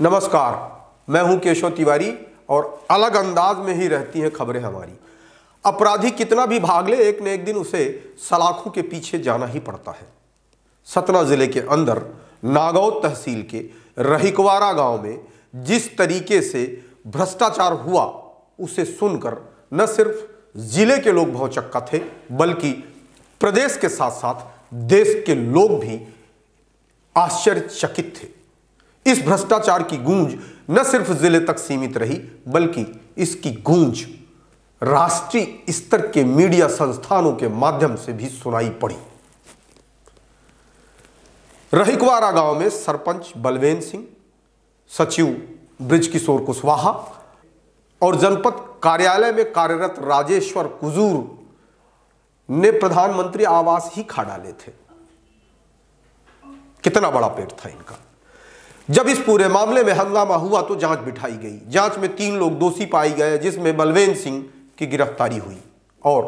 नमस्कार मैं हूं केशव तिवारी और अलग अंदाज में ही रहती हैं खबरें हमारी अपराधी कितना भी भाग ले एक न एक दिन उसे सलाखों के पीछे जाना ही पड़ता है सतना जिले के अंदर नागौद तहसील के रहिकवारा गांव में जिस तरीके से भ्रष्टाचार हुआ उसे सुनकर न सिर्फ जिले के लोग बहुत चक्का थे बल्कि प्रदेश के साथ साथ देश के लोग भी आश्चर्यचकित थे इस भ्रष्टाचार की गूंज न सिर्फ जिले तक सीमित रही बल्कि इसकी गूंज राष्ट्रीय स्तर के मीडिया संस्थानों के माध्यम से भी सुनाई पड़ी रहिकवारा गांव में सरपंच बलवेंद्र सिंह सचिव ब्रिजकिशोर कुशवाहा और जनपद कार्यालय में कार्यरत राजेश्वर कुजूर ने प्रधानमंत्री आवास ही खा डाले थे कितना बड़ा पेट था इनका जब इस पूरे मामले में हंगामा हुआ तो जांच बिठाई गई जांच में तीन लोग दोषी पाए गए जिसमें बलवेंद्र सिंह की गिरफ्तारी हुई और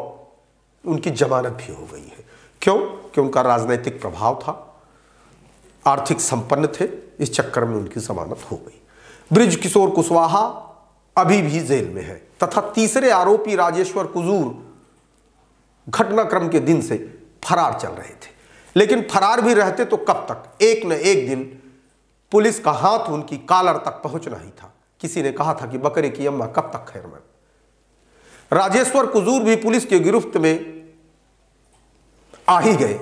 उनकी जमानत भी हो गई है क्यों कि उनका राजनीतिक प्रभाव था आर्थिक संपन्न थे इस चक्कर में उनकी जमानत हो गई ब्रिज किशोर कुशवाहा अभी भी जेल में है तथा तीसरे आरोपी राजेश्वर कुजूर घटनाक्रम के दिन से फरार चल रहे थे लेकिन फरार भी रहते तो कब तक एक न एक दिन पुलिस का हाथ उनकी कालर तक पहुंचना ही था किसी ने कहा था कि बकरे की अम्मा कब तक खैर में राजेश्वर कुजूर भी पुलिस की गिरफ्त में आ ही गए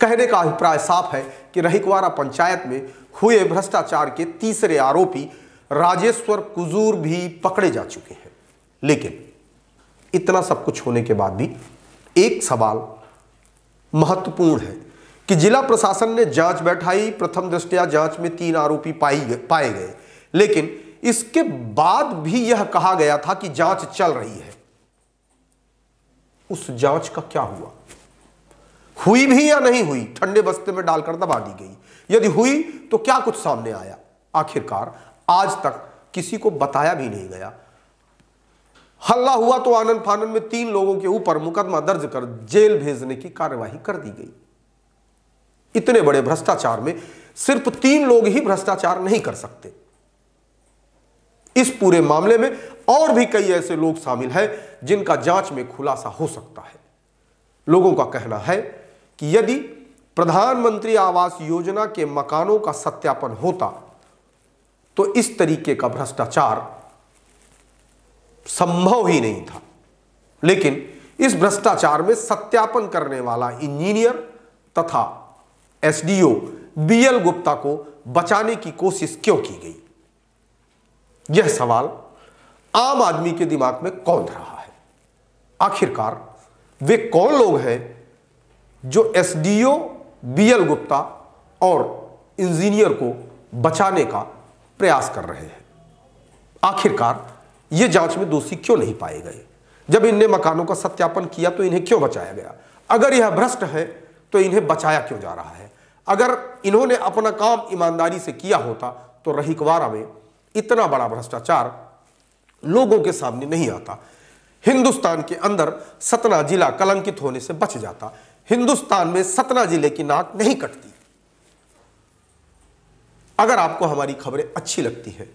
कहने का अभिप्राय साफ है कि रहीकवारा पंचायत में हुए भ्रष्टाचार के तीसरे आरोपी राजेश्वर कुजूर भी पकड़े जा चुके हैं लेकिन इतना सब कुछ होने के बाद भी एक सवाल महत्वपूर्ण है कि जिला प्रशासन ने जांच बैठाई प्रथम दृष्टया जांच में तीन आरोपी पाई पाए गए लेकिन इसके बाद भी यह कहा गया था कि जांच चल रही है उस जांच का क्या हुआ हुई भी या नहीं हुई ठंडे बस्ते में डालकर दबा दी गई यदि हुई तो क्या कुछ सामने आया आखिरकार आज तक किसी को बताया भी नहीं गया हल्ला हुआ तो आनंद फानंद में तीन लोगों के ऊपर मुकदमा दर्ज कर जेल भेजने की कार्यवाही कर दी गई इतने बड़े भ्रष्टाचार में सिर्फ तीन लोग ही भ्रष्टाचार नहीं कर सकते इस पूरे मामले में और भी कई ऐसे लोग शामिल हैं जिनका जांच में खुलासा हो सकता है लोगों का कहना है कि यदि प्रधानमंत्री आवास योजना के मकानों का सत्यापन होता तो इस तरीके का भ्रष्टाचार संभव ही नहीं था लेकिन इस भ्रष्टाचार में सत्यापन करने वाला इंजीनियर तथा एसडीओ बीएल गुप्ता को बचाने की कोशिश क्यों की गई यह सवाल आम आदमी के दिमाग में कौन रहा है आखिरकार वे कौन लोग हैं जो एसडीओ बीएल गुप्ता और इंजीनियर को बचाने का प्रयास कर रहे हैं आखिरकार ये जांच में दोषी क्यों नहीं पाए गए जब इनने मकानों का सत्यापन किया तो इन्हें क्यों बचाया गया अगर यह भ्रष्ट है तो इन्हें बचाया क्यों जा रहा है अगर इन्होंने अपना काम ईमानदारी से किया होता तो रहीकवारा में इतना बड़ा भ्रष्टाचार लोगों के सामने नहीं आता हिंदुस्तान के अंदर सतना जिला कलंकित होने से बच जाता हिंदुस्तान में सतना जिले की नाक नहीं कटती अगर आपको हमारी खबरें अच्छी लगती हैं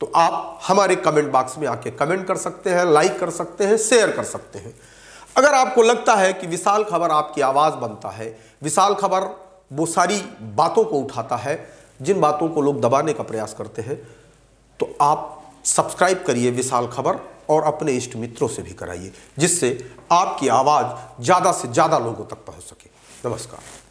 तो आप हमारे कमेंट बॉक्स में आके कमेंट कर सकते हैं लाइक कर सकते हैं शेयर कर सकते हैं अगर आपको लगता है कि विशाल खबर आपकी आवाज़ बनता है विशाल खबर वो सारी बातों को उठाता है जिन बातों को लोग दबाने का प्रयास करते हैं तो आप सब्सक्राइब करिए विशाल खबर और अपने इष्ट मित्रों से भी कराइए जिससे आपकी आवाज़ ज़्यादा से ज़्यादा लोगों तक पहुँच सके नमस्कार